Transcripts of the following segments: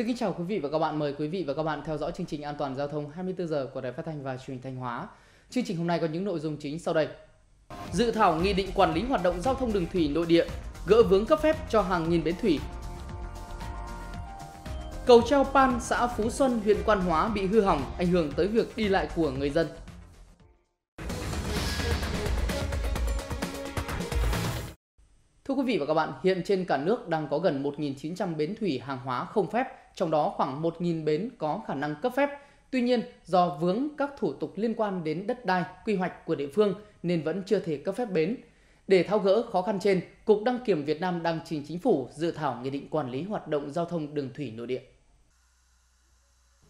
Xin kính chào quý vị và các bạn, mời quý vị và các bạn theo dõi chương trình An toàn giao thông 24 giờ của Đài Phát thanh và Truyền hình Thanh Hóa. Chương trình hôm nay có những nội dung chính sau đây. Dự thảo nghị định quản lý hoạt động giao thông đường thủy nội địa, gỡ vướng cấp phép cho hàng nghìn bến thủy. Cầu treo Pan, xã Phú Xuân, huyện Quan Hóa bị hư hỏng, ảnh hưởng tới việc đi lại của người dân. Thưa quý vị và các bạn, hiện trên cả nước đang có gần 1.900 bến thủy hàng hóa không phép trong đó khoảng 1.000 bến có khả năng cấp phép. Tuy nhiên, do vướng các thủ tục liên quan đến đất đai, quy hoạch của địa phương nên vẫn chưa thể cấp phép bến. Để tháo gỡ khó khăn trên, Cục Đăng kiểm Việt Nam đang trình chính phủ dự thảo nghị định quản lý hoạt động giao thông đường thủy nội địa.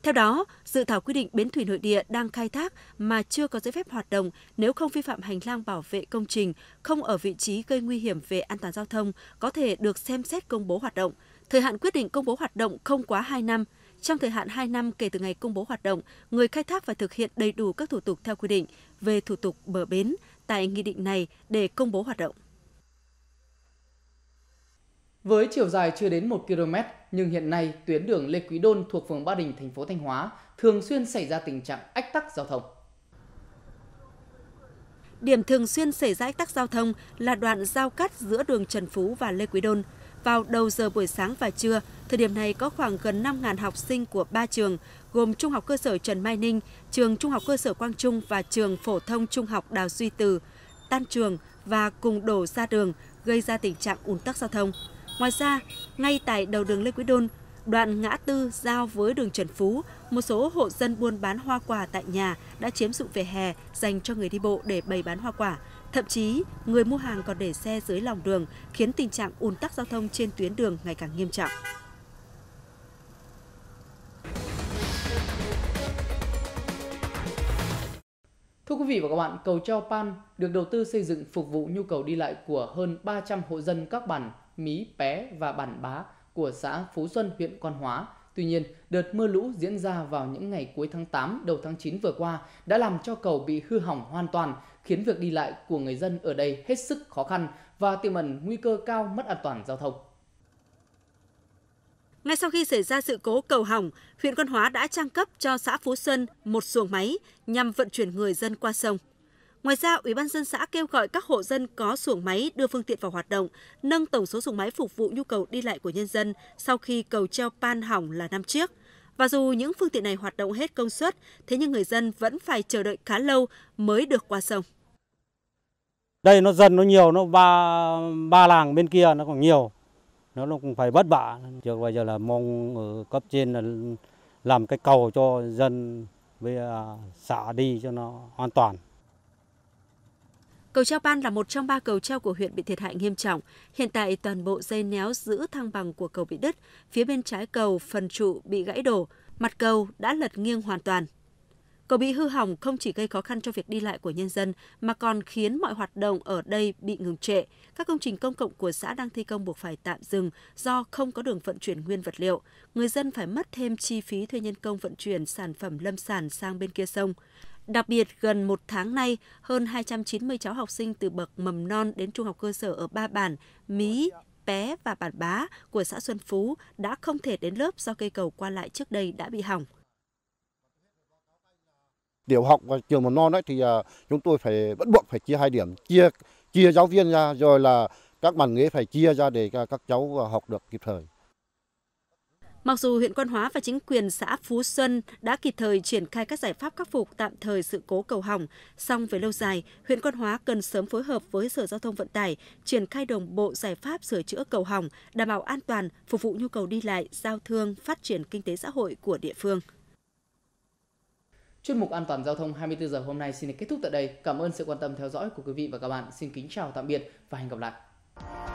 Theo đó, dự thảo quy định bến thủy nội địa đang khai thác mà chưa có giấy phép hoạt động nếu không vi phạm hành lang bảo vệ công trình, không ở vị trí gây nguy hiểm về an toàn giao thông có thể được xem xét công bố hoạt động – Thời hạn quyết định công bố hoạt động không quá 2 năm. Trong thời hạn 2 năm kể từ ngày công bố hoạt động, người khai thác phải thực hiện đầy đủ các thủ tục theo quy định về thủ tục bờ bến tại nghị định này để công bố hoạt động. Với chiều dài chưa đến 1 km, nhưng hiện nay tuyến đường Lê Quý Đôn thuộc phường Ba Đình, thành phố Thanh Hóa thường xuyên xảy ra tình trạng ách tắc giao thông. Điểm thường xuyên xảy ra ách tắc giao thông là đoạn giao cắt giữa đường Trần Phú và Lê Quý Đôn – vào đầu giờ buổi sáng và trưa, thời điểm này có khoảng gần 5.000 học sinh của ba trường gồm Trung học cơ sở Trần Mai Ninh, trường Trung học cơ sở Quang Trung và trường phổ thông Trung học Đào Duy Từ tan trường và cùng đổ ra đường gây ra tình trạng ùn tắc giao thông. Ngoài ra, ngay tại đầu đường Lê Quý Đôn, đoạn ngã tư giao với đường Trần Phú, một số hộ dân buôn bán hoa quả tại nhà đã chiếm dụng vỉa hè dành cho người đi bộ để bày bán hoa quả. Thậm chí, người mua hàng còn để xe dưới lòng đường, khiến tình trạng ùn tắc giao thông trên tuyến đường ngày càng nghiêm trọng. Thưa quý vị và các bạn, cầu treo Pan được đầu tư xây dựng phục vụ nhu cầu đi lại của hơn 300 hộ dân các bản Mí, Pé và Bản Bá của xã Phú Xuân, huyện Quan Hóa. Tuy nhiên, đợt mưa lũ diễn ra vào những ngày cuối tháng 8, đầu tháng 9 vừa qua đã làm cho cầu bị hư hỏng hoàn toàn, khiến việc đi lại của người dân ở đây hết sức khó khăn và tiềm ẩn nguy cơ cao mất an toàn giao thông. Ngay sau khi xảy ra sự cố cầu hỏng, huyện Quan Hóa đã trang cấp cho xã Phú Xuân một xuồng máy nhằm vận chuyển người dân qua sông. Ngoài ra, Ủy ban dân xã kêu gọi các hộ dân có xuồng máy đưa phương tiện vào hoạt động, nâng tổng số xuồng máy phục vụ nhu cầu đi lại của nhân dân sau khi cầu treo pan hỏng là năm chiếc. Và dù những phương tiện này hoạt động hết công suất, thế nhưng người dân vẫn phải chờ đợi khá lâu mới được qua sông. Đây nó dân nó nhiều, nó ba ba làng bên kia nó còn nhiều. Nó nó cũng phải vất vả. Trước bây giờ là mong ở cấp trên là làm cái cầu cho dân với à, xã đi cho nó an toàn. Cầu treo Ban là một trong ba cầu treo của huyện bị thiệt hại nghiêm trọng. Hiện tại toàn bộ dây néo giữ thăng bằng của cầu bị đứt, phía bên trái cầu phần trụ bị gãy đổ, mặt cầu đã lật nghiêng hoàn toàn. Cầu bị hư hỏng không chỉ gây khó khăn cho việc đi lại của nhân dân mà còn khiến mọi hoạt động ở đây bị ngừng trệ. Các công trình công cộng của xã đang thi công buộc phải tạm dừng do không có đường vận chuyển nguyên vật liệu. Người dân phải mất thêm chi phí thuê nhân công vận chuyển sản phẩm lâm sản sang bên kia sông. Đặc biệt, gần một tháng nay, hơn 290 cháu học sinh từ bậc mầm non đến trung học cơ sở ở ba bản mí pé và Bản Bá của xã Xuân Phú đã không thể đến lớp do cây cầu qua lại trước đây đã bị hỏng. Tiểu học và trường mầm non ấy thì à, chúng tôi phải bắt buộc phải chia hai điểm, chia chia giáo viên ra rồi là các bàn ghế phải chia ra để các cháu học được kịp thời. Mặc dù huyện Quan Hóa và chính quyền xã Phú Xuân đã kịp thời triển khai các giải pháp khắc phục tạm thời sự cố cầu hỏng, song về lâu dài, huyện Quan Hóa cần sớm phối hợp với Sở Giao thông Vận tải triển khai đồng bộ giải pháp sửa chữa cầu hỏng, đảm bảo an toàn, phục vụ nhu cầu đi lại, giao thương, phát triển kinh tế xã hội của địa phương. Chuyên mục An toàn giao thông 24 giờ hôm nay xin được kết thúc tại đây. Cảm ơn sự quan tâm theo dõi của quý vị và các bạn. Xin kính chào tạm biệt và hẹn gặp lại.